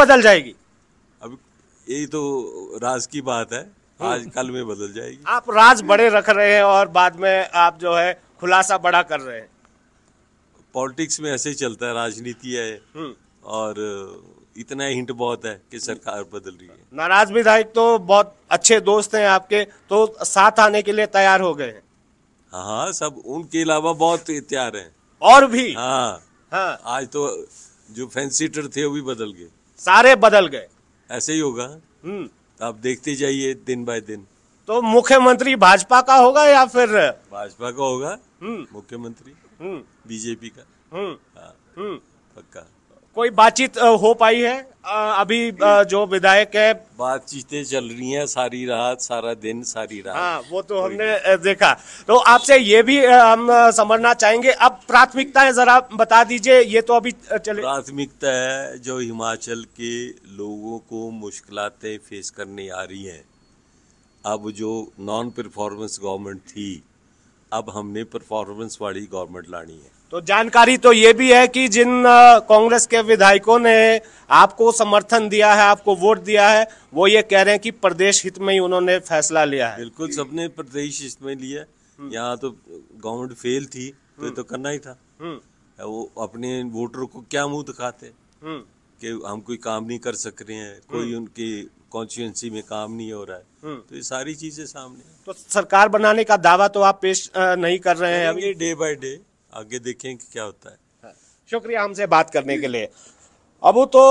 बदल जाएगी अब ये तो राज की बात है आज कल में बदल जाएगी आप राज बड़े रख रहे हैं और बाद में आप जो है खुलासा बड़ा कर रहे हैं पॉलिटिक्स में ऐसे ही चलता है राजनीति है हम्म। और इतना हिंट बहुत है कि सरकार बदल रही है नाराज विधायक तो बहुत अच्छे दोस्त हैं आपके तो साथ आने के लिए तैयार हो गए हैं हाँ सब उनके अलावा बहुत तैयार हैं और भी हाँ हाँ आज तो जो फैंसी थे वो भी बदल गए सारे बदल गए ऐसे ही होगा हम्म। आप देखते जाइए दिन बाय दिन तो मुख्यमंत्री भाजपा का होगा या फिर भाजपा का होगा हम्म। मुख्यमंत्री हम्म। बीजेपी का हाँ। हम्म पक्का कोई बातचीत हो पाई है अभी जो विधायक है बातचीतें चल रही हैं सारी रात सारा दिन सारी रात हाँ वो तो हमने देखा तो आपसे ये भी हम समझना चाहेंगे अब प्राथमिकता है जरा बता दीजिए ये तो अभी चले प्राथमिकता है जो हिमाचल के लोगों को मुश्किलें फेस करने आ रही हैं अब जो नॉन परफॉर्मेंस गवर्नमेंट थी अब हमने परफॉर्मेंस वाली गवर्नमेंट लानी है तो जानकारी तो ये भी है कि जिन कांग्रेस के विधायकों ने आपको समर्थन दिया है आपको वोट दिया है वो ये कह रहे हैं कि प्रदेश हित में ही उन्होंने फैसला लिया है बिल्कुल सबने प्रदेश हित में लिया हम्म। यहाँ तो गवर्नमेंट फेल थी तो, हम्म। तो करना ही था हम्म। वो अपने वोटर को क्या मुंह दिखाते कि हम कोई काम नहीं कर सक रहे हैं कोई उनकी कॉन्स्टिट्युएंसी में काम नहीं हो रहा है तो ये सारी चीजें सामने तो सरकार बनाने का दावा तो आप पेश नहीं कर रहे हैं अभी डे बाय डे आगे देखें कि क्या होता है हाँ। शुक्रिया हमसे बात करने के लिए अब वो तो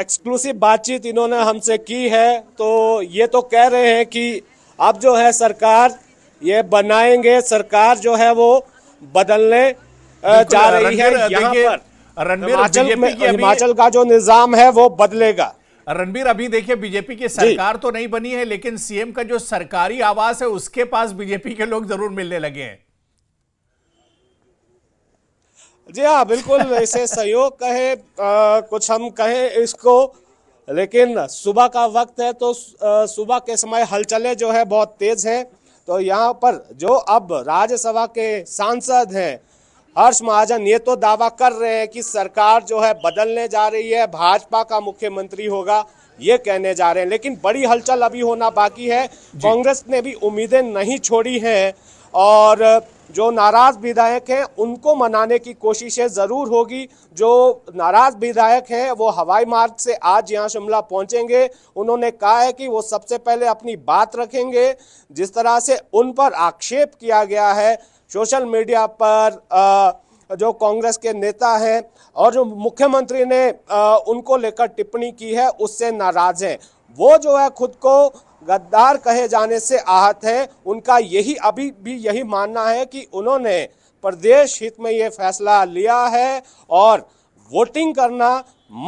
एक्सक्लूसिव बातचीत इन्होंने हमसे की है तो ये तो कह रहे हैं कि अब जो है सरकार ये बनाएंगे सरकार जो है वो बदलने जा रही है यहाँ पर हिमाचल में हिमाचल का जो निजाम है वो बदलेगा रणबीर अभी देखिए बीजेपी की सरकार तो नहीं बनी है लेकिन सीएम का जो सरकारी आवास है उसके पास बीजेपी के लोग जरूर मिलने लगे हैं जी हाँ बिल्कुल इसे सहयोग कहे आ, कुछ हम कहें इसको लेकिन सुबह का वक्त है तो सुबह के समय हलचले जो है बहुत तेज है तो यहाँ पर जो अब राज्यसभा के सांसद हैं हर्ष महाजन ये तो दावा कर रहे हैं कि सरकार जो है बदलने जा रही है भाजपा का मुख्यमंत्री होगा ये कहने जा रहे हैं लेकिन बड़ी हलचल अभी होना बाकी है कांग्रेस ने भी उम्मीदें नहीं छोड़ी हैं और जो नाराज़ विधायक हैं उनको मनाने की कोशिशें ज़रूर होगी जो नाराज़ विधायक हैं वो हवाई मार्ग से आज यहाँ शिमला पहुँचेंगे उन्होंने कहा है कि वो सबसे पहले अपनी बात रखेंगे जिस तरह से उन पर आक्षेप किया गया है सोशल मीडिया पर आ, जो कांग्रेस के नेता हैं और जो मुख्यमंत्री ने आ, उनको लेकर टिप्पणी की है उससे नाराज़ हैं वो जो है खुद को गद्दार कहे जाने से आहत है उनका यही अभी भी यही मानना है कि उन्होंने प्रदेश हित में ये फैसला लिया है और वोटिंग करना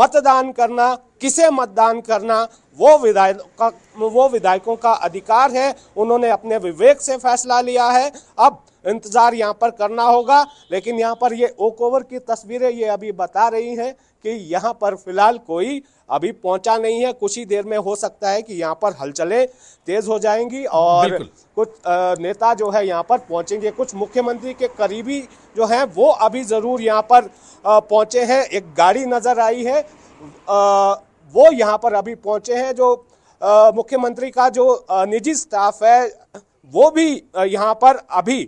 मतदान करना किसे मतदान करना वो विधायक का वो विधायकों का अधिकार है उन्होंने अपने विवेक से फैसला लिया है अब इंतज़ार यहाँ पर करना होगा लेकिन यहाँ पर ये ओक ओवर की तस्वीरें ये अभी बता रही हैं कि यहाँ पर फिलहाल कोई अभी पहुंचा नहीं है कुछ ही देर में हो सकता है कि यहाँ पर हलचलें तेज हो जाएंगी और कुछ नेता जो है यहाँ पर पहुंचेंगे कुछ मुख्यमंत्री के करीबी जो हैं वो अभी ज़रूर यहाँ पर पहुंचे हैं एक गाड़ी नज़र आई है वो यहाँ पर अभी पहुंचे हैं जो मुख्यमंत्री का जो निजी स्टाफ है वो भी यहाँ पर अभी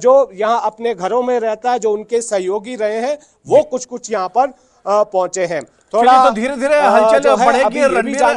जो यहाँ अपने घरों में रहता है जो उनके सहयोगी रहे हैं वो कुछ कुछ यहाँ पर पहुंचे हैं थोड़ा तो धीरे धीरे हलचल बढ़ेगी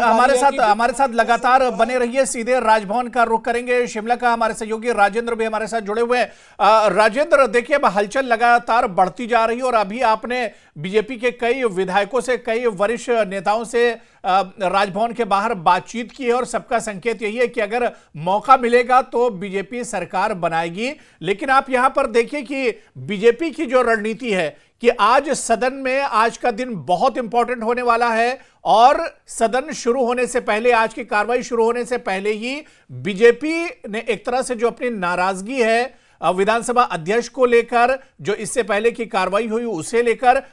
हमारे साथ हमारे साथ लगातार बने रहिए सीधे राजभवन का रुख करेंगे शिमला का हमारे सहयोगी राजेंद्र भी हमारे साथ जुड़े हुए हैं राजेंद्र देखिए हलचल लगातार बढ़ती जा रही है और अभी आपने बीजेपी के कई विधायकों से कई वरिष्ठ नेताओं से राजभवन के बाहर बातचीत की है और सबका संकेत यही है कि अगर मौका मिलेगा तो बीजेपी सरकार बनाएगी लेकिन आप यहां पर देखिए कि बीजेपी की जो रणनीति है कि आज सदन में आज का दिन बहुत इंपॉर्टेंट होने वाला है और सदन शुरू होने से पहले आज की कार्रवाई शुरू होने से पहले ही बीजेपी ने एक तरह से जो अपनी नाराजगी है विधानसभा अध्यक्ष को लेकर जो इससे पहले की कार्रवाई हुई उसे लेकर